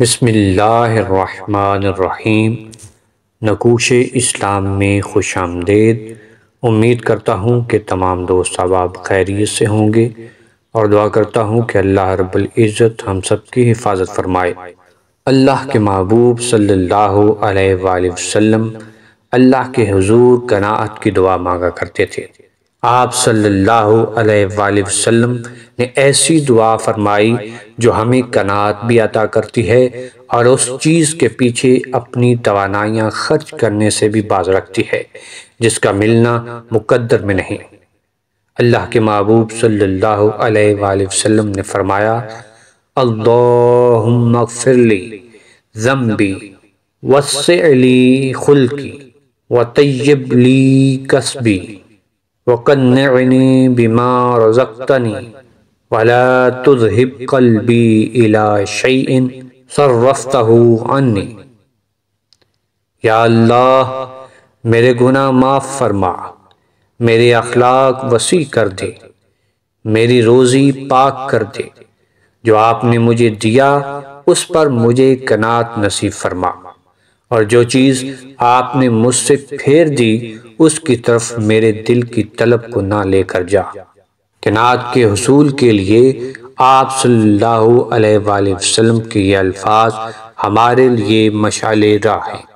بسم اللہ الرحمن الرحیم نقوش اسلام میں خوش آمدید امید کرتا ہوں کہ تمام دوست خیریت سے ہوں گے اور دعا کرتا ہوں کہ اللہ رب العزت ہم سب کی حفاظت فرمائے اللہ کے محبوب صلی اللہ علیہ وآلہ وسلم اللہ کے حضور قناعت کی دعا مانگا کرتے تھے آپ صلی اللہ علیہ وآلہ وسلم نے ایسی دعا فرمائی جو ہمیں کنات بھی عطا کرتی ہے اور اس چیز کے پیچھے اپنی توانائیاں خرچ کرنے سے بھی باز رکھتی ہے جس کا ملنا مقدر میں نہیں اللہ کے محبوب صلی اللہ علیہ وآلہ وسلم نے فرمایا اللہم اغفر لی لی ذنبی وسع خلقی وطیب لی قصبی وقنعنی بما رزقتنی ولا تذہب قلبی الی شیئ صرفتہو عنی یا اللہ میرے گناہ معاف فرما میرے اخلاق وسیع کر دے میری روزی پاک کر دے جو آپ نے مجھے دیا اس پر مجھے کنات نصیب فرما اور جو چیز آپ نے مجھ سے پھیر دی اس کی طرف میرے دل کی طلب کو نہ لے کر جا کنات کے حصول کے لیے آپ صلی اللہ علیہ وآلہ وسلم کے یہ الفاظ ہمارے لیے مشعل راہ ہیں